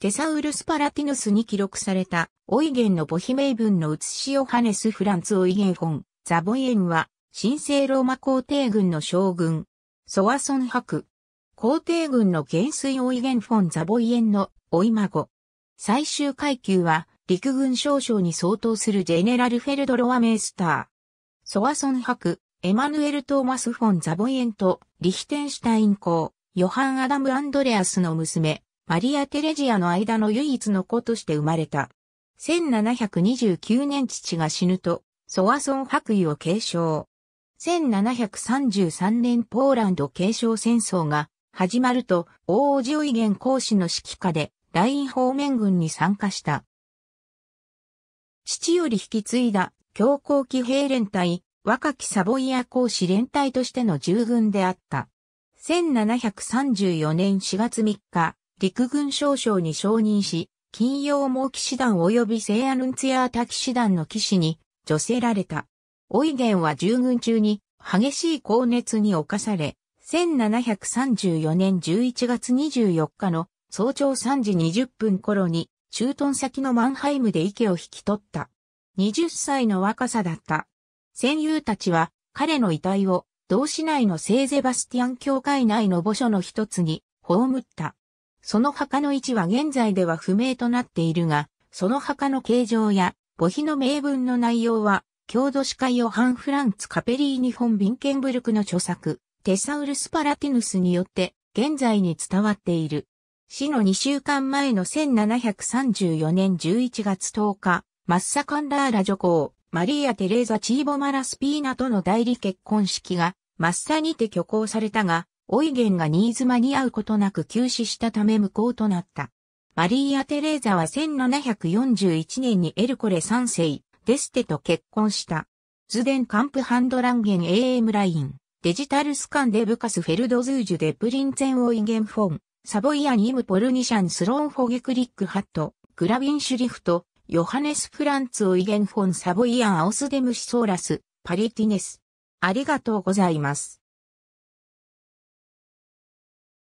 テサウルスパラティヌスに記録された、オイゲンの母姫。名の写しヨハネス・フランツ・オイゲンフォン、ザボイエンは、神聖ローマ皇帝軍の将軍、ソワソン博。皇帝軍の元帥オイゲンフォン・ザボイエンの、おい孫。最終階級は、陸軍少将に相当するジェネラルフェルドロアメースター。ソワソン博、エマヌエル・トーマス・フォン・ザボイエンと、リヒテンシュタイン公、ヨハン・アダム・アンドレアスの娘、マリア・テレジアの間の唯一の子として生まれた。1729年父が死ぬと、ソワソン白衣を継承。1733年ポーランド継承戦争が始まると、大王子オイゲン公使の指揮下で、ライン方面軍に参加した。父より引き継いだ、強行騎兵連隊、若きサボイア公使連隊としての従軍であった。1734年4月3日、陸軍少将に承認し、金曜猛騎士団及び聖アヌンツヤータ騎士団の騎士に助せられた。オイゲンは従軍中に激しい高熱に侵され、1734年11月24日の早朝3時20分頃に駐屯先のマンハイムで池を引き取った。20歳の若さだった。戦友たちは彼の遺体を同市内の聖ゼバスティアン教会内の墓所の一つに葬った。その墓の位置は現在では不明となっているが、その墓の形状や墓碑の名文の内容は、郷土司会ヨハン・フランツ・カペリーニ・フォン・ビンケンブルクの著作、テサウルス・パラティヌスによって現在に伝わっている。死の2週間前の1734年11月10日、マッサカンラーラ女皇、マリア・テレーザ・チーボマラ・スピーナとの代理結婚式が、マッサにて挙行されたが、オイゲンが新妻に会うことなく急死したため無効となった。マリーア・テレーザは1741年にエルコレ3世、デステと結婚した。ズデンカンプハンドランゲン AM ライン、デジタルスカンデブカスフェルドズージュデプリンツェンオイゲンフォン、サボイアニムポルニシャンスローンフォゲクリックハット、グラビンシュリフト、ヨハネス・フランツ・オイゲン・フォン・サボイアン・アオスデム・シソーラス、パリティネス。ありがとうございます。